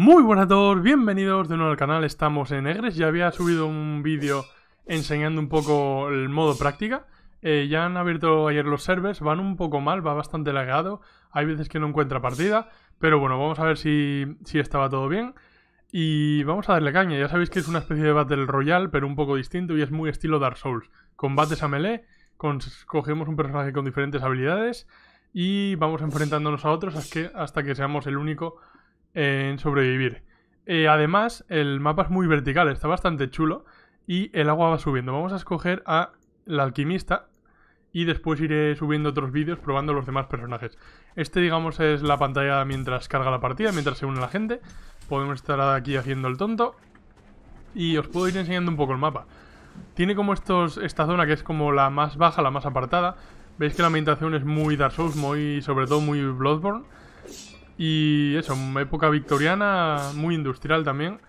Muy buenas a todos, bienvenidos de nuevo al canal, estamos en Egres, ya había subido un vídeo enseñando un poco el modo práctica eh, Ya han abierto ayer los servers, van un poco mal, va bastante lagado, hay veces que no encuentra partida Pero bueno, vamos a ver si, estaba todo bien y vamos a darle caña, ya sabéis que es una especie de Battle Royale pero un poco distinto y es muy estilo Dark Souls Combates a melee, cogemos un personaje con diferentes habilidades y vamos enfrentándonos a otros hasta que seamos el único en sobrevivir. Eh, además, el mapa es muy vertical, está bastante chulo y el agua va subiendo. Vamos a escoger a la alquimista y después iré subiendo otros vídeos probando los demás personajes. Este, digamos, es la pantalla mientras carga la partida, mientras se une la gente. Podemos estar aquí haciendo el tonto y os puedo ir enseñando un poco el mapa. Tiene como estos esta zona que es como la más baja, la más apartada. Veis que la ambientación es muy Dark Souls, muy sobre todo muy Bloodborne. Y eso, época victoriana, muy industrial también.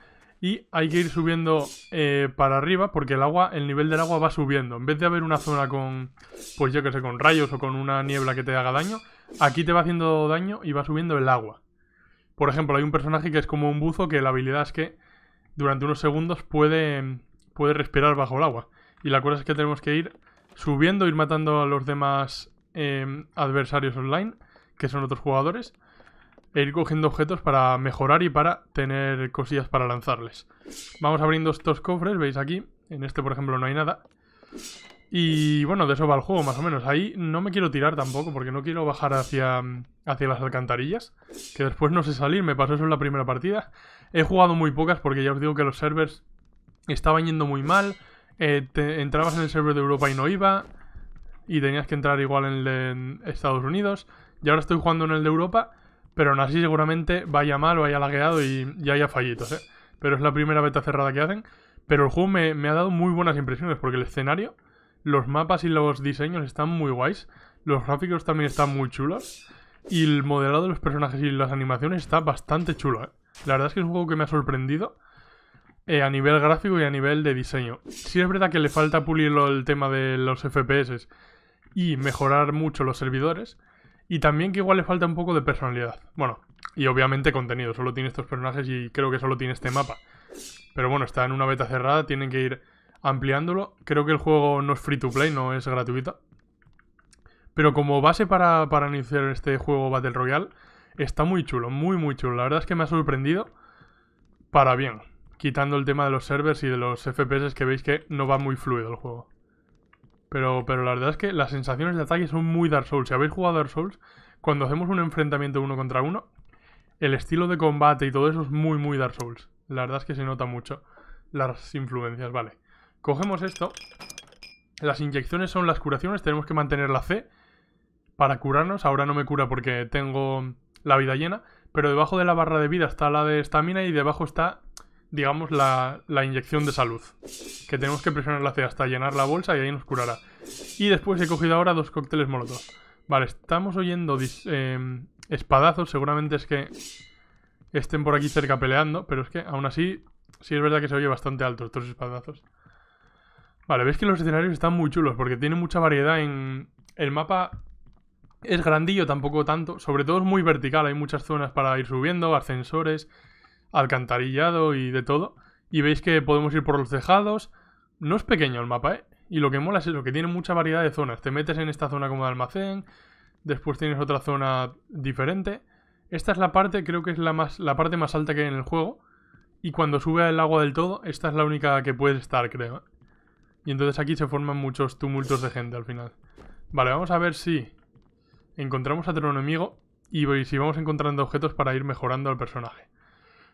Y hay que ir subiendo eh, para arriba porque el agua, el nivel del agua va subiendo. En vez de haber una zona con, pues yo que sé, con rayos o con una niebla que te haga daño, aquí te va haciendo daño y va subiendo el agua. Por ejemplo, hay un personaje que es como un buzo que la habilidad es que durante unos segundos puede, puede respirar bajo el agua. Y la cosa es que tenemos que ir subiendo, ir matando a los demás eh, adversarios online, que son otros jugadores e ir cogiendo objetos para mejorar y para tener cosillas para lanzarles. Vamos abriendo estos cofres, veis aquí. En este, por ejemplo, no hay nada. Y bueno, de eso va el juego, más o menos. Ahí no me quiero tirar tampoco, porque no quiero bajar hacia, hacia las alcantarillas. Que después no sé salir, me pasó eso en la primera partida. He jugado muy pocas porque ya os digo que los servers estaban yendo muy mal. Eh, entrabas en el server de Europa y no iba. Y tenías que entrar igual en el de Estados Unidos. Y ahora estoy jugando en el de Europa pero aún así seguramente vaya mal o haya lagueado y, ya haya fallitos, ¿eh? Pero es la primera beta cerrada que hacen. Pero el juego me, ha dado muy buenas impresiones porque el escenario, los mapas y los diseños están muy guays. Los gráficos también están muy chulos. Y el modelado de los personajes y las animaciones está bastante chulo, ¿eh? La verdad es que es un juego que me ha sorprendido eh, a nivel gráfico y a nivel de diseño. Sí es verdad que le falta pulirlo el tema de los FPS y mejorar mucho los servidores, y también que igual le falta un poco de personalidad. Bueno, y obviamente contenido. Solo tiene estos personajes y creo que solo tiene este mapa. Pero bueno, está en una beta cerrada, tienen que ir ampliándolo. Creo que el juego no es free to play, no es gratuita. Pero como base para, para iniciar este juego Battle Royale, está muy chulo, muy muy chulo. La verdad es que me ha sorprendido para bien. Quitando el tema de los servers y de los FPS que veis que no va muy fluido el juego. Pero, la verdad es que las sensaciones de ataque son muy Dark Souls. Si habéis jugado Dark Souls, cuando hacemos un enfrentamiento uno contra uno, el estilo de combate y todo eso es muy, muy Dark Souls. La verdad es que se nota mucho las influencias, vale. Cogemos esto. Las inyecciones son las curaciones, tenemos que mantener la C para curarnos. Ahora no me cura porque tengo la vida llena, pero debajo de la barra de vida está la de estamina y debajo está digamos, la, la, inyección de salud. Que tenemos que presionar la C hasta llenar la bolsa y ahí nos curará. Y después he cogido ahora dos cócteles molotov. Vale, estamos oyendo em, espadazos. Seguramente es que estén por aquí cerca peleando. Pero es que aún así, sí es verdad que se oye bastante alto estos espadazos. Vale, ves que los escenarios están muy chulos porque tienen mucha variedad en... El mapa es grandillo, tampoco tanto. Sobre todo es muy vertical, hay muchas zonas para ir subiendo, ascensores alcantarillado y de todo. Y veis que podemos ir por los tejados. No es pequeño el mapa, ¿eh? Y lo que mola es lo que tiene mucha variedad de zonas. Te metes en esta zona como de almacén, después tienes otra zona diferente. Esta es la parte, creo que es la, más, la parte más alta que hay en el juego. Y cuando sube al agua del todo, esta es la única que puede estar, creo. ¿eh? Y entonces aquí se forman muchos tumultos de gente al final. Vale, vamos a ver si encontramos a otro enemigo y si vamos encontrando objetos para ir mejorando al personaje.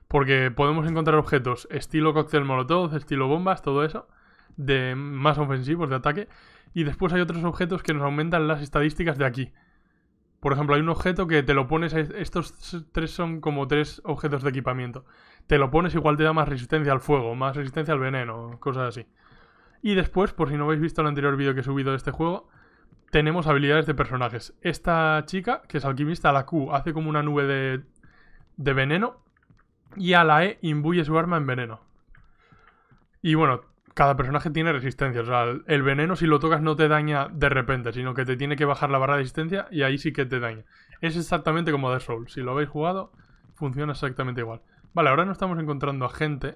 Porque podemos encontrar objetos estilo cóctel molotov, estilo bombas, todo eso, de más ofensivos, de ataque. Y después hay otros objetos que nos aumentan las estadísticas de aquí. Por ejemplo, hay un objeto que te lo pones. Estos tres son como tres objetos de equipamiento. Te lo pones, igual te da más resistencia al fuego, más resistencia al veneno, cosas así. Y después, por si no habéis visto el anterior vídeo que he subido de este juego, tenemos habilidades de personajes. Esta chica, que es alquimista, la Q, hace como una nube de, de veneno y a la E imbuye su arma en veneno. Y bueno, cada personaje tiene resistencia. O sea, el veneno si lo tocas no te daña de repente, sino que te tiene que bajar la barra de resistencia y ahí sí que te daña. Es exactamente como The Soul. Si lo habéis jugado, funciona exactamente igual. Vale, ahora no estamos encontrando a gente.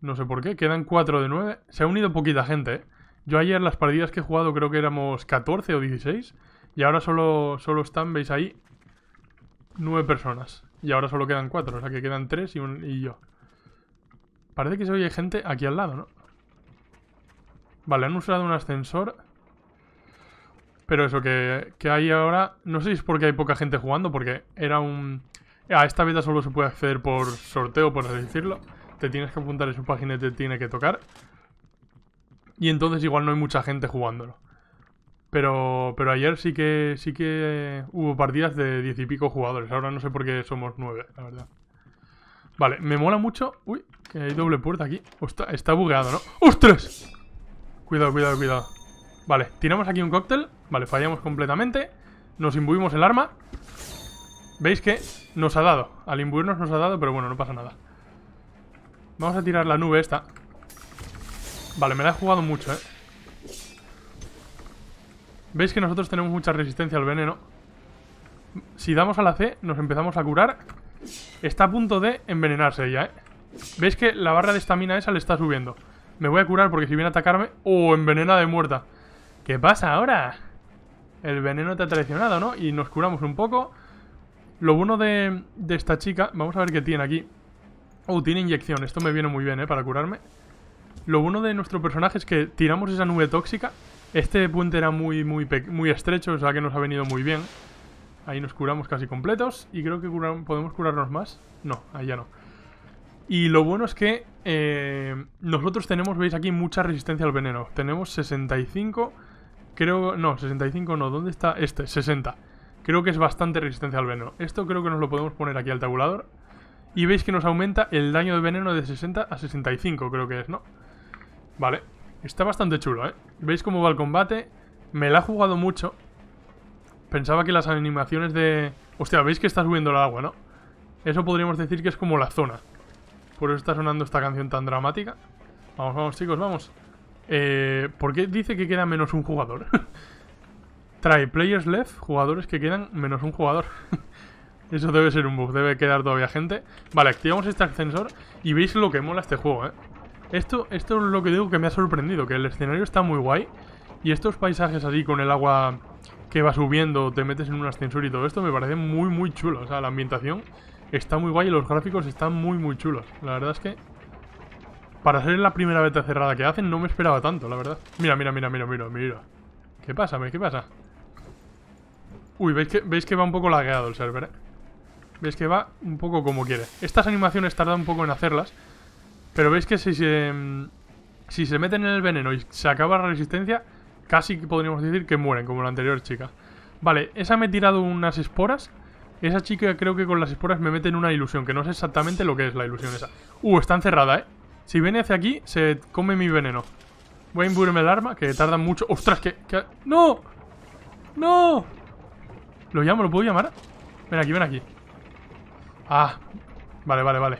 No sé por qué. Quedan 4 de 9. Se ha unido poquita gente, ¿eh? Yo ayer las partidas que he jugado creo que éramos 14 o 16. Y ahora solo, solo están, veis ahí, 9 personas. Y ahora solo quedan cuatro, o sea que quedan tres y, un, y yo. Parece que se oye gente aquí al lado, ¿no? Vale, han usado un ascensor. Pero eso, que, que hay ahora... No sé si es porque hay poca gente jugando, porque era un... A esta vida solo se puede acceder por sorteo, por así decirlo. Te tienes que apuntar en su página y te tiene que tocar. Y entonces igual no hay mucha gente jugándolo. Pero, ayer sí que sí que hubo partidas de diez y pico jugadores. Ahora no sé por qué somos nueve, la verdad. Vale, me mola mucho... Uy, que hay doble puerta aquí. está bugueado, ¿no? ¡Ostras! Cuidado, cuidado, cuidado. Vale, tiramos aquí un cóctel. Vale, fallamos completamente. Nos imbuimos el arma. ¿Veis que nos ha dado? Al imbuirnos nos ha dado, pero bueno, no pasa nada. Vamos a tirar la nube esta. Vale, me la he jugado mucho, ¿eh? Veis que nosotros tenemos mucha resistencia al veneno. Si damos a la C, nos empezamos a curar. Está a punto de envenenarse ella, ¿eh? Veis que la barra de estamina esa le está subiendo. Me voy a curar porque si viene a atacarme... ¡Oh, envenena de muerta! ¿Qué pasa ahora? El veneno te ha traicionado, ¿no? Y nos curamos un poco. Lo bueno de, de esta chica... Vamos a ver qué tiene aquí. Oh, tiene inyección. Esto me viene muy bien, ¿eh? Para curarme. Lo bueno de nuestro personaje es que tiramos esa nube tóxica este puente era muy, muy, muy estrecho, o sea que nos ha venido muy bien. Ahí nos curamos casi completos y creo que podemos curarnos más. No, ahí ya no. Y lo bueno es que eh, nosotros tenemos, veis aquí, mucha resistencia al veneno. Tenemos 65, creo... No, 65 no, ¿dónde está? Este, 60. Creo que es bastante resistencia al veneno. Esto creo que nos lo podemos poner aquí al tabulador. Y veis que nos aumenta el daño de veneno de 60 a 65, creo que es, ¿no? Vale, Está bastante chulo, ¿eh? ¿Veis cómo va el combate? Me la ha jugado mucho. Pensaba que las animaciones de... Hostia, veis que está subiendo el agua, ¿no? Eso podríamos decir que es como la zona. Por eso está sonando esta canción tan dramática. Vamos, vamos, chicos, vamos. Eh, ¿Por qué dice que queda menos un jugador? Trae players left, jugadores que quedan menos un jugador. eso debe ser un bug, debe quedar todavía gente. Vale, activamos este ascensor y veis lo que mola este juego, ¿eh? Esto, esto es lo que digo que me ha sorprendido, que el escenario está muy guay. Y estos paisajes así con el agua que va subiendo, te metes en un ascensor y todo esto, me parece muy, muy chulo. O sea, la ambientación está muy guay y los gráficos están muy, muy chulos. La verdad es que... Para ser la primera beta cerrada que hacen, no me esperaba tanto, la verdad. Mira, mira, mira, mira, mira, mira. ¿Qué pasa, me? ¿Qué pasa? Uy, ¿veis que, veis que va un poco lagueado el server, ¿eh? Veis que va un poco como quiere. Estas animaciones tardan un poco en hacerlas, pero veis que si se, mm, si se meten en el veneno y se acaba la resistencia, casi podríamos decir que mueren, como la anterior chica. Vale, esa me he tirado unas esporas. Esa chica creo que con las esporas me mete en una ilusión, que no sé exactamente lo que es la ilusión esa. Uh, está encerrada, ¿eh? Si viene hacia aquí, se come mi veneno. Voy a imbuirme el arma, que tarda mucho... ¡Ostras, que, que... ¡No! ¡No! ¿Lo llamo? ¿Lo puedo llamar? Ven aquí, ven aquí. Ah, vale, vale, vale.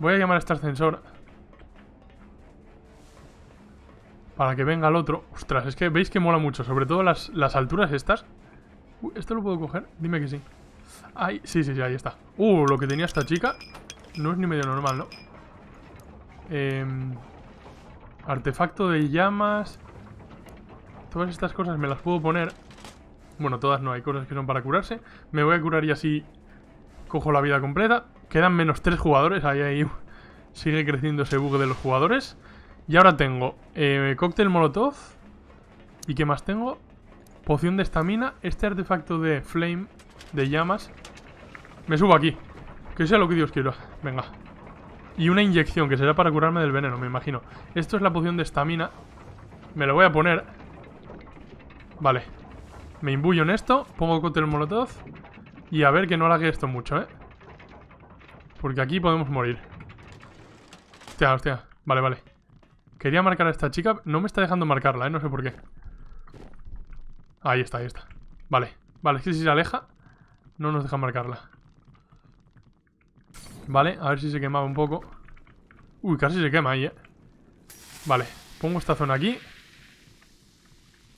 Voy a llamar a este ascensor. Para que venga el otro. Ostras, es que veis que mola mucho. Sobre todo las, alturas estas. Uy, ¿esto lo puedo coger? Dime que sí. Ay, sí, sí, sí, ahí está. Uh, lo que tenía esta chica no es ni medio normal, ¿no? Em, artefacto de llamas. Todas estas cosas me las puedo poner. Bueno, todas no, hay cosas que son para curarse. Me voy a curar y así cojo la vida completa. Quedan menos tres jugadores. Ahí, ahí sigue creciendo ese bug de los jugadores. Y ahora tengo eh, cóctel molotov. ¿Y qué más tengo? Poción de estamina. Este artefacto de flame, de llamas. Me subo aquí. Que sea lo que Dios quiera. Venga. Y una inyección, que será para curarme del veneno, me imagino. Esto es la poción de estamina. Me lo voy a poner. Vale. Me imbuyo en esto. Pongo cóctel molotov. Y a ver que no haga esto mucho, ¿eh? Porque aquí podemos morir. Hostia, hostia. Vale, vale. Quería marcar a esta chica. No me está dejando marcarla, ¿eh? No sé por qué. Ahí está, ahí está. Vale. Vale, es que si se aleja, no nos deja marcarla. Vale, a ver si se quemaba un poco. Uy, casi se quema ahí, ¿eh? Vale, pongo esta zona aquí.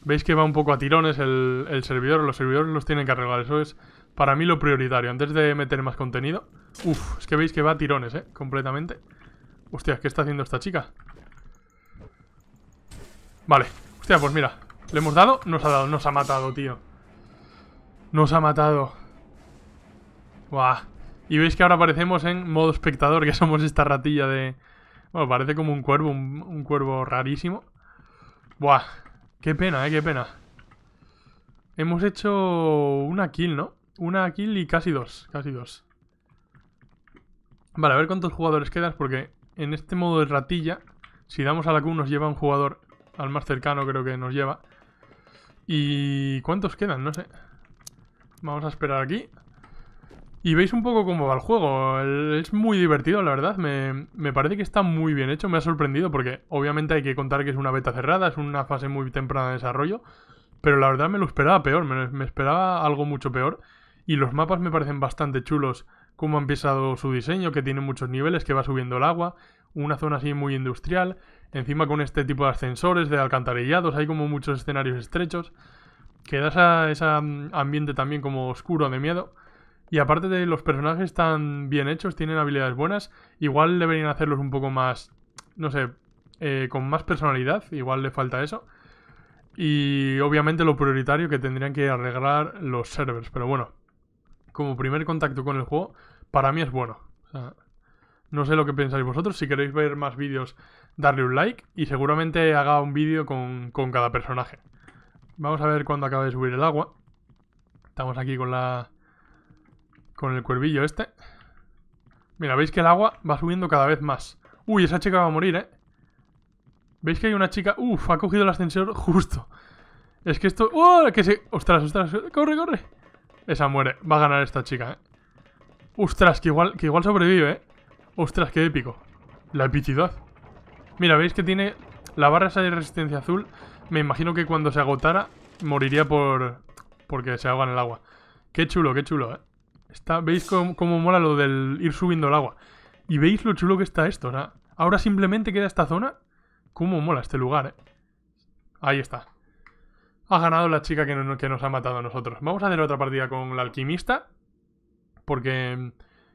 Veis que va un poco a tirones el, el servidor. Los servidores los tienen que arreglar. Eso es para mí lo prioritario. Antes de meter más contenido Uf, es que veis que va a tirones, ¿eh? Completamente. Hostia, ¿qué está haciendo esta chica? Vale. Hostia, pues mira. Le hemos dado, nos ha dado, nos ha matado, tío. Nos ha matado. Buah. Y veis que ahora aparecemos en modo espectador, que somos esta ratilla de... Bueno, parece como un cuervo, un, un cuervo rarísimo. Buah. Qué pena, eh, qué pena. Hemos hecho una kill, ¿no? Una kill y casi dos, casi dos. Vale, a ver cuántos jugadores quedan porque en este modo de ratilla, si damos a la Q nos lleva un jugador, al más cercano creo que nos lleva. ¿Y cuántos quedan? No sé. Vamos a esperar aquí. Y veis un poco cómo va el juego. Es muy divertido, la verdad. Me, parece que está muy bien hecho. Me ha sorprendido porque obviamente hay que contar que es una beta cerrada, es una fase muy temprana de desarrollo. Pero la verdad me lo esperaba peor, me, me esperaba algo mucho peor. Y los mapas me parecen bastante chulos cómo ha empezado su diseño, que tiene muchos niveles, que va subiendo el agua, una zona así muy industrial, encima con este tipo de ascensores, de alcantarillados, hay como muchos escenarios estrechos, que da ese mm, ambiente también como oscuro de miedo. Y aparte de los personajes están bien hechos, tienen habilidades buenas, igual deberían hacerlos un poco más, no sé, eh, con más personalidad, igual le falta eso. Y obviamente lo prioritario que tendrían que arreglar los servers, pero bueno, como primer contacto con el juego, para mí es bueno. no sé lo que pensáis vosotros. Si queréis ver más vídeos, darle un like y seguramente haga un vídeo con, con cada personaje. Vamos a ver cuándo acaba de subir el agua. Estamos aquí con la... Con el cuervillo este. Mira, veis que el agua va subiendo cada vez más. Uy, esa chica va a morir, ¿eh? ¿Veis que hay una chica? Uf, ha cogido el ascensor justo. Es que esto... ¡Oh! Que se... ¡Ostras, ostras! ¡Corre, corre! Esa muere. Va a ganar esta chica, ¿eh? Ostras, que igual, que igual sobrevive, ¿eh? Ostras, qué épico. La epicidad. Mira, veis que tiene la barra esa de resistencia azul. Me imagino que cuando se agotara moriría por... porque se ahoga en el agua. Qué chulo, qué chulo, ¿eh? Está, ¿Veis cómo, mola lo del ir subiendo el agua? Y veis lo chulo que está esto, ¿no? ahora simplemente queda esta zona. Cómo mola este lugar, ¿eh? Ahí está. Ha ganado la chica que, que nos ha matado a nosotros. Vamos a hacer otra partida con la alquimista. Porque mm,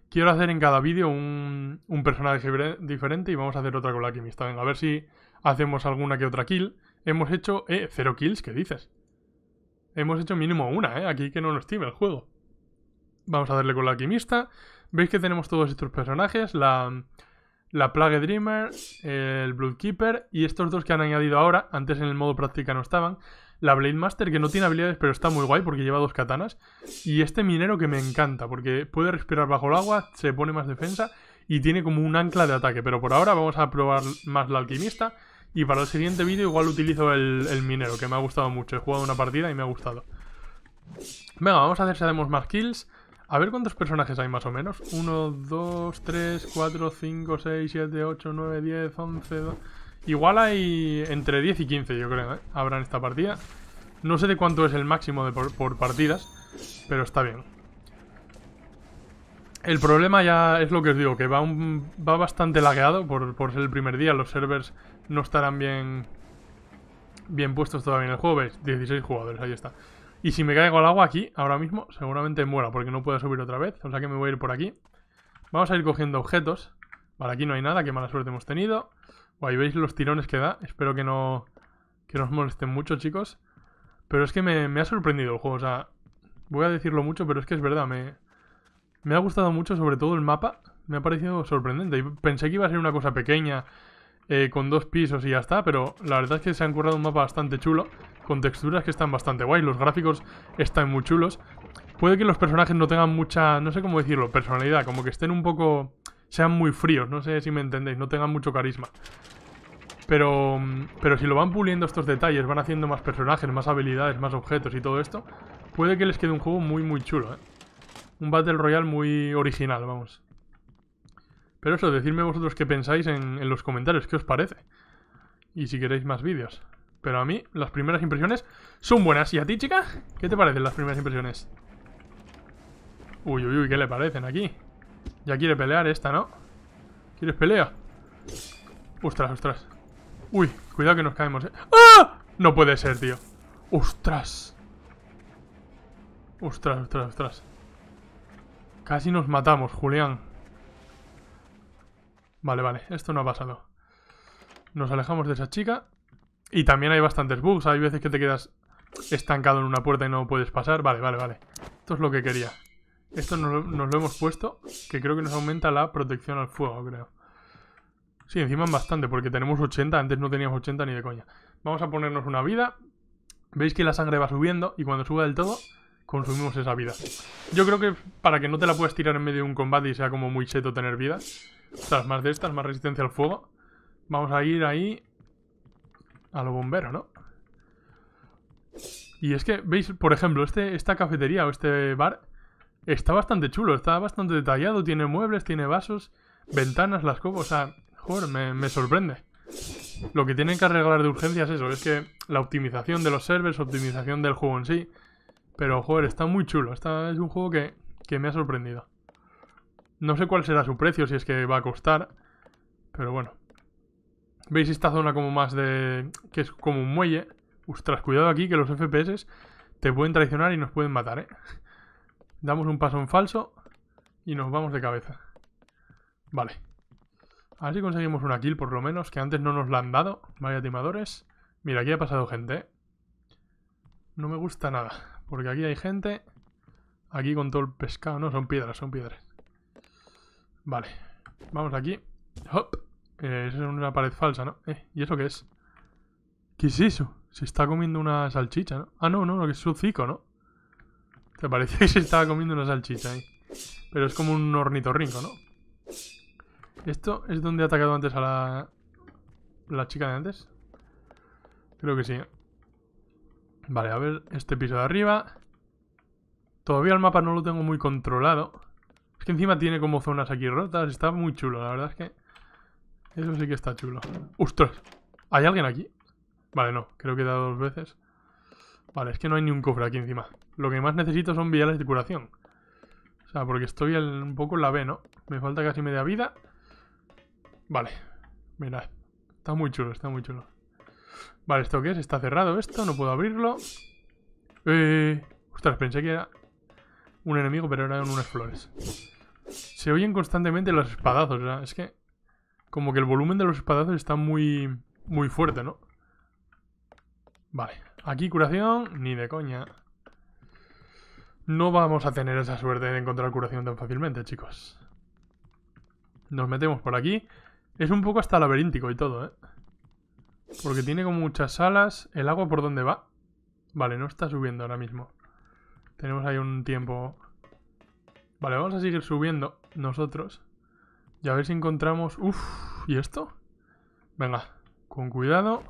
quiero hacer en cada vídeo un, personaje diferente y vamos a hacer otra con la quimista. Venga A ver si hacemos alguna que otra kill. Hemos hecho... Eh, cero kills, ¿qué dices? Hemos hecho mínimo una, ¿eh? Aquí que no nos estime el juego. Vamos a darle con la alquimista. Veis que tenemos todos estos personajes. La, la Plague Dreamer, el Bloodkeeper y estos dos que han añadido ahora. Antes en el modo práctica no estaban la Blade Master, que no tiene habilidades, pero está muy guay porque lleva dos katanas. Y este minero que me encanta, porque puede respirar bajo el agua, se pone más defensa y tiene como un ancla de ataque. Pero por ahora vamos a probar más la alquimista. Y para el siguiente vídeo igual utilizo el, el, minero, que me ha gustado mucho. He jugado una partida y me ha gustado. Venga, vamos a hacer si hacemos más kills. A ver cuántos personajes hay más o menos. 1, 2, 3, 4, 5, 6, 7, 8, 9, 10, 11, 12... Igual hay entre 10 y 15, yo creo, ¿eh? Habrá en esta partida. No sé de cuánto es el máximo de por, partidas, pero está bien. El problema ya es lo que os digo, que va, un, va bastante lagueado por, ser el primer día. Los servers no estarán bien, bien puestos todavía en el juego. ¿Veis? 16 jugadores, ahí está. Y si me caigo al agua aquí, ahora mismo, seguramente muera, porque no pueda subir otra vez. O sea que me voy a ir por aquí. Vamos a ir cogiendo objetos. Vale, aquí no hay nada, qué mala suerte hemos tenido veis los tirones que da. Espero que no, que os molesten mucho, chicos. Pero es que me, ha sorprendido el juego. O sea, voy a decirlo mucho, pero es que es verdad. Me, me ha gustado mucho, sobre todo el mapa. Me ha parecido sorprendente. pensé que iba a ser una cosa pequeña, eh, con dos pisos y ya está. Pero la verdad es que se han currado un mapa bastante chulo, con texturas que están bastante guay. Los gráficos están muy chulos. Puede que los personajes no tengan mucha, no sé cómo decirlo, personalidad. Como que estén un poco sean muy fríos, no sé si me entendéis, no tengan mucho carisma. Pero, mm, pero si lo van puliendo estos detalles, van haciendo más personajes, más habilidades, más objetos y todo esto, puede que les quede un juego muy, muy chulo, ¿eh? Un Battle Royale muy original, vamos. Pero eso, decidme vosotros qué pensáis en, en los comentarios, qué os parece. Y si queréis más vídeos. Pero a mí, las primeras impresiones son buenas. ¿Y a ti, chica? ¿Qué te parecen las primeras impresiones? Uy, uy, uy, ¿qué le parecen aquí? Ya quiere pelear esta, ¿no? ¿Quieres pelea? Ostras, ostras. Uy, cuidado que nos caemos, ¿eh? ¡Ah! No puede ser, tío. Ostras. Ostras, ostras, ostras. Casi nos matamos, Julián. Vale, vale. Esto no ha pasado. Nos alejamos de esa chica. Y también hay bastantes bugs. Hay veces que te quedas estancado en una puerta y no puedes pasar. Vale, vale, vale. Esto es lo que quería. Esto nos lo, hemos puesto, que creo que nos aumenta la protección al fuego, creo. Sí, encima es bastante, porque tenemos 80, antes no teníamos 80 ni de coña. Vamos a ponernos una vida. Veis que la sangre va subiendo y cuando suba del todo, consumimos esa vida. Yo creo que para que no te la puedas tirar en medio de un combate y sea como muy cheto tener vida. Estas, más de estas, más resistencia al fuego. Vamos a ir ahí a lo bombero, ¿no? Y es que, veis, por ejemplo, este, esta cafetería o este bar está bastante chulo, está bastante detallado, tiene muebles, tiene vasos, ventanas, las copas, o sea, joder, me, sorprende. Lo que tienen que arreglar de urgencia es eso, es que la optimización de los servers, optimización del juego en sí. Pero, joder, está muy chulo, está, es un juego que, que me ha sorprendido. No sé cuál será su precio, si es que va a costar, pero bueno. ¿Veis esta zona como más de... que es como un muelle? Ostras, cuidado aquí que los FPS te pueden traicionar y nos pueden matar, ¿eh? Damos un paso en falso y nos vamos de cabeza. Vale. A ver si conseguimos una kill por lo menos, que antes no nos la han dado. Vaya timadores. Mira, aquí ha pasado gente, ¿eh? No me gusta nada, porque aquí hay gente. Aquí con todo el pescado. No, son piedras, son piedras. Vale. Vamos aquí. Hop. Esa es una pared falsa, ¿no? Eh, ¿y eso qué es? ¿Kisisu? Se está comiendo una salchicha, ¿no? Ah, no, no, lo que es su ¿no? Te parecía que se estaba comiendo una salchicha ahí. Pero es como un ornitorrinco, ¿no? ¿Esto es donde ha atacado antes a la... la chica de antes? Creo que sí. Vale, a ver este piso de arriba. Todavía el mapa no lo tengo muy controlado. Es que encima tiene como zonas aquí rotas. Está muy chulo, la verdad es que... Eso sí que está chulo. ¡Ostras! ¿Hay alguien aquí? Vale, no. Creo que he dado dos veces. Vale, es que no hay ni un cofre aquí encima. Lo que más necesito son viales de curación. O sea, porque estoy un poco en la B, ¿no? Me falta casi media vida. Vale. Mirad. está muy chulo, está muy chulo. Vale, ¿esto qué es? Está cerrado esto, no puedo abrirlo. Eh... Ostras, pensé que era un enemigo, pero eran unas flores. Se oyen constantemente los espadazos, sea, Es que... Como que el volumen de los espadazos está muy... Muy fuerte, ¿no? Vale. Aquí curación, ni de coña. No vamos a tener esa suerte de encontrar curación tan fácilmente, chicos. Nos metemos por aquí. Es un poco hasta laberíntico y todo, ¿eh? Porque tiene como muchas alas. ¿El agua por dónde va? Vale, no está subiendo ahora mismo. Tenemos ahí un tiempo... Vale, vamos a seguir subiendo nosotros. Y a ver si encontramos... Uf, ¿y esto? Venga, con cuidado.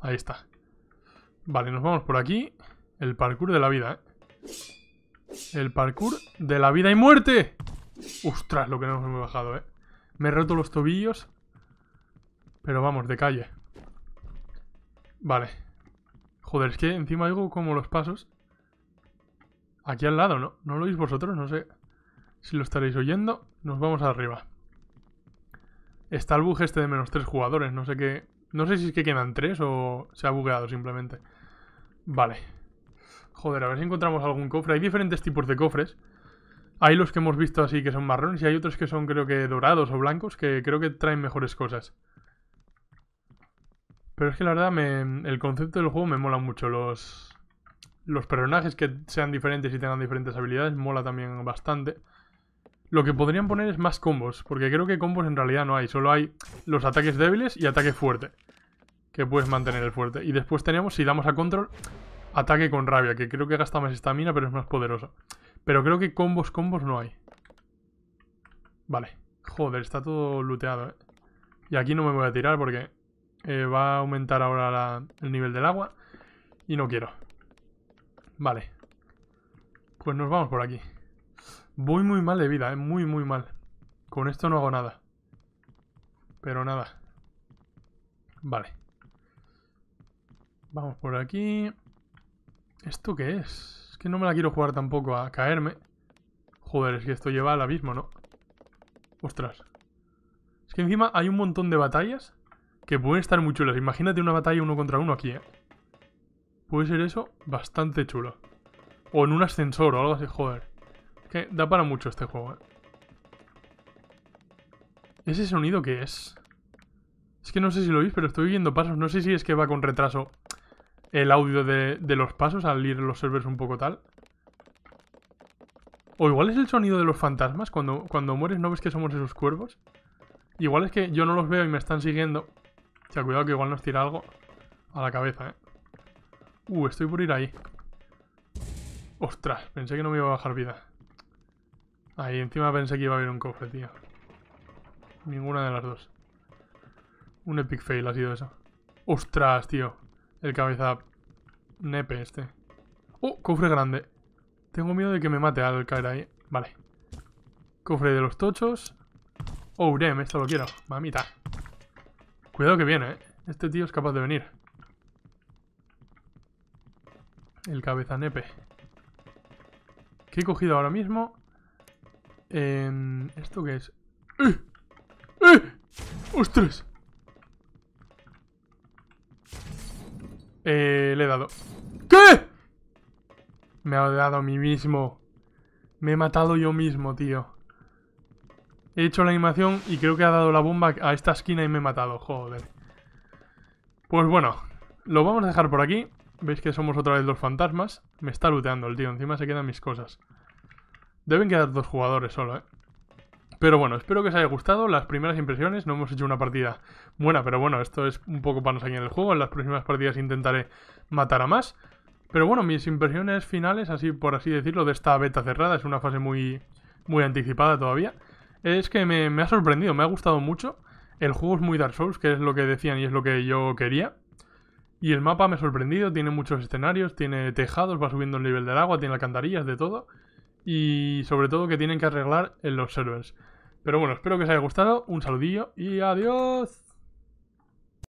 Ahí está. Vale, nos vamos por aquí. El parkour de la vida, ¿eh? El parkour de la vida y muerte. Ostras, lo que no hemos bajado, eh. Me he roto los tobillos. Pero vamos, de calle. Vale. Joder, es que encima algo como los pasos. Aquí al lado, ¿no? ¿No lo oís vosotros? No sé si lo estaréis oyendo. Nos vamos arriba. Está el bug este de menos tres jugadores. No sé qué... No sé si es que quedan tres o se ha bugueado simplemente. Vale. Joder, a ver si encontramos algún cofre. Hay diferentes tipos de cofres. Hay los que hemos visto así que son marrones y hay otros que son creo que dorados o blancos que creo que traen mejores cosas. Pero es que la verdad el concepto del juego me mola mucho. Los, los personajes que sean diferentes y tengan diferentes habilidades mola también bastante. Lo que podrían poner es más combos, porque creo que combos en realidad no hay. Solo hay los ataques débiles y ataque fuerte, que puedes mantener el fuerte. Y después tenemos, si damos a control, ataque con rabia, que creo que gasta más estamina, pero es más poderoso. Pero creo que combos, combos no hay. Vale. Joder, está todo looteado, ¿eh? Y aquí no me voy a tirar porque eh, va a aumentar ahora el nivel del agua. Y no quiero. Vale. Pues nos vamos por aquí. Voy muy mal de vida, ¿eh? Muy, muy mal. Con esto no hago nada. Pero nada. Vale. Vamos por aquí. ¿Esto qué es? Es que no me la quiero jugar tampoco a caerme. Joder, es que esto lleva al abismo, ¿no? Ostras. Es que encima hay un montón de batallas que pueden estar muy chulas. Imagínate una batalla uno contra uno aquí, ¿eh? Puede ser eso bastante chulo. O en un ascensor o algo así, joder. Es que da para mucho este juego, ¿eh? ¿Ese sonido qué es? Es que no sé si lo oís, pero estoy viendo pasos. No sé si es que va con retraso el audio de, los pasos al ir los servers un poco tal. O igual es el sonido de los fantasmas. Cuando, cuando mueres no ves que somos esos cuervos. Igual es que yo no los veo y me están siguiendo. O sea, cuidado que igual nos tira algo a la cabeza, ¿eh? Uh, estoy por ir ahí. Ostras, pensé que no me iba a bajar vida. Ahí encima pensé que iba a haber un cofre, tío. Ninguna de las dos. Un epic fail ha sido eso. Ostras, tío. El cabeza... Nepe este. ¡Oh! Cofre grande. Tengo miedo de que me mate al caer ahí. Vale. Cofre de los tochos. Oh, Urem, esto lo quiero. Mamita. Cuidado que viene, ¿eh? Este tío es capaz de venir. El cabeza nepe. ¿Qué he cogido ahora mismo? Em, ¿Esto qué es? ¡Eh! ¡Eh! ¡Ostras! Eh, le he dado. ¿Qué? Me ha dado a mí mismo. Me he matado yo mismo, tío. He hecho la animación y creo que ha dado la bomba a esta esquina y me he matado. Joder. Pues bueno, lo vamos a dejar por aquí. Veis que somos otra vez dos fantasmas. Me está looteando el tío. Encima se quedan mis cosas. Deben quedar dos jugadores solo, ¿eh? Pero bueno, espero que os haya gustado las primeras impresiones. No hemos hecho una partida buena, pero bueno, esto es un poco para nos en el juego. En las próximas partidas intentaré matar a más. Pero bueno, mis impresiones finales, así por así decirlo, de esta beta cerrada, es una fase muy, muy anticipada todavía, es que me, me ha sorprendido, me ha gustado mucho. El juego es muy Dark Souls, que es lo que decían y es lo que yo quería. Y el mapa me ha sorprendido, tiene muchos escenarios, tiene tejados, va subiendo el nivel del agua, tiene alcantarillas, de todo. Y sobre todo que tienen que arreglar en los servers pero bueno, espero que os haya gustado. Un saludillo y adiós.